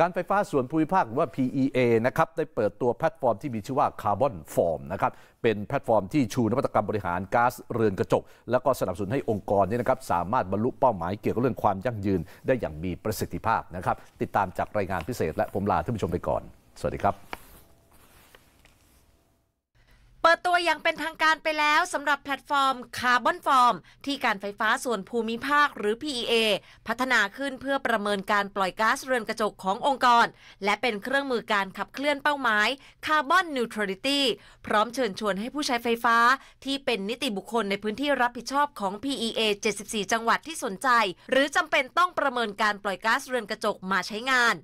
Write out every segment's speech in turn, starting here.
การไฟฟ้าส่วนภูมิภาคหรือว่า PEA นะครับได้เปิดตัวแพลตฟอร์มที่มีชื่อว่า Carbon Form นะครับเป็นแพลตฟอร์มที่ชูนวัตกรรมบริหารก๊าซเรือนกระจก แล้วก็สนับสนุนให้องค์กรนี่นะครับสามารถบรรลุเป้าหมายเกี่ยวกับเรื่องความยั่งยืน ได้อย่างมีประสิทธิภาพนะครับติดตามจากรายงานพิเศษและผมลาท่านผู้ชมไปก่อน สวัสดีครับเปิดตัวอย่างเป็นทางการไปแล้วสำหรับแพลตฟอร์มคาร์บอนฟอร์มที่การไฟฟ้าส่วนภูมิภาคหรือ PEA พัฒนาขึ้นเพื่อประเมินการปล่อยก๊าซเรือนกระจกขององค์กร และเป็นเครื่องมือการขับเคลื่อนเป้าหมายคาร์บอนนิวทรัลิตี้พร้อมเชิญชวนให้ผู้ใช้ไฟฟ้า ที่เป็นนิติบุคคลในพื้นที่รับผิดชอบของ PEA 74 จังหวัดที่สนใจ หรือจำเป็นต้องประเมินการปล่อยก๊าซเรือนกระจกมาใช้งาน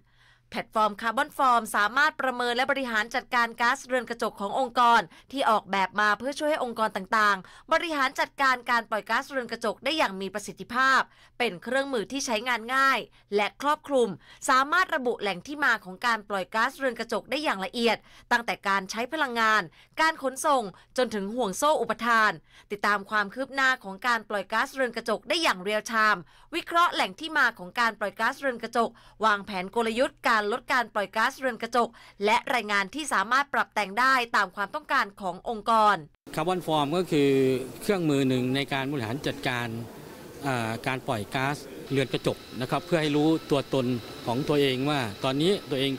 แพลตฟอร์มคาร์บอนฟอร์มสามารถประเมินและบริหารจัดการก๊าซเรือนกระจกขององค์กรที่ออกแบบมาเพื่อช่วยให้องค์กรต่างๆ บริหารจัดการการปล่อยก๊าซเรือนกระจกได้อย่างมีประสิทธิภาพ เป็นเครื่องมือที่ใช้งานง่าย และครอบคลุมสามารถระบุแหล่งที่มาของการปล่อยก๊าซเรือนกระจกได้อย่างละเอียด ตั้งแต่การใช้พลังงาน การขนส่งจนถึงห่วงโซ่อุปทาน ติดตามความคืบหน้าของการปล่อยก๊าซเรือนกระจกได้อย่างเรียลไทม์วิเคราะห์แหล่งที่มาของการปล่อยก๊าซเรือนกระจกวางแผนกลยุทธ์การการลดการปล่อยก๊าซเรือนกระจก และรายงานที่สามารถปรับแต่งได้ตามความต้องการขององค์กรคาร์บอนฟอร์มก็คือเครื่องมือหนึ่งในการบริหารจัดการการปล่อยก๊าซเรือนกระจกนะครับเพื่อให้รู้ตัวตนของตัวเองว่า ตอนนี้ตัวเอง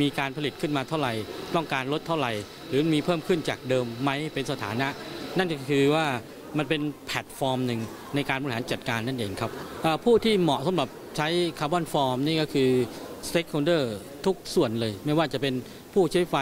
มีการผลิตขึ้นมาเท่าไหร่ต้องการลดเท่าไหร่ หรือมีเพิ่มขึ้นจากเดิมไหมเป็นสถานะ นั่นก็คือว่ามันเป็นแพลตฟอร์มหนึ่งในการบริหารจัดการนั่นเองครับผู้ที่เหมาะสำหรับใช้คาร์บอนฟอร์มนี่ก็คือสเต็กโฮเดอร์ทุกส่วนเลยไม่ว่าจะเป็นผู้ใช้ไฟ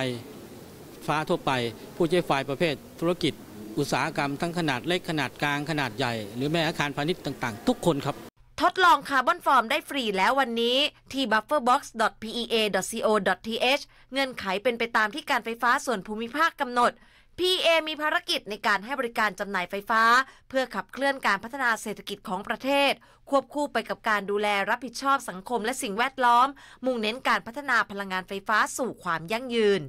ฟ้าทั่วไป ผู้ใช้ไฟประเภทธุรกิจ อุตสาหกรรมทั้งขนาดเล็ก ขนาดกลาง ขนาดใหญ่หรือแม้อาคารพาณิชย์ต่างๆ ทุกคนครับ ทดลองคาร์บอนฟอร์มได้ฟรีแล้ววันนี้ที่ bufferbox.pea.co.th เงื่อนไขเป็นไปตามที่การไฟฟ้าส่วนภูมิภาคกำหนด PA มีภารกิจในการให้บริการจำหน่ายไฟฟ้า เพื่อขับเคลื่อนการพัฒนาเศรษฐกิจของประเทศ ควบคู่ไปกับการดูแลรับผิดชอบสังคมและสิ่งแวดล้อม มุ่งเน้นการพัฒนาพลังงานไฟฟ้าสู่ความยั่งยืน